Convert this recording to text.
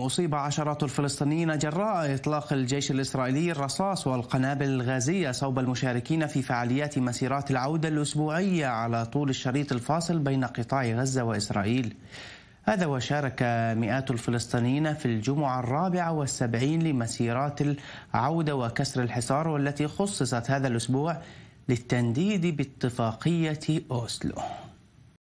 أصيب عشرات الفلسطينيين جراء إطلاق الجيش الإسرائيلي الرصاص والقنابل الغازية صوب المشاركين في فعاليات مسيرات العودة الأسبوعية على طول الشريط الفاصل بين قطاع غزة وإسرائيل هذا وشارك مئات الفلسطينيين في الجمعة الرابعة والسبعين لمسيرات العودة وكسر الحصار والتي خصصت هذا الأسبوع للتنديد باتفاقية أوسلو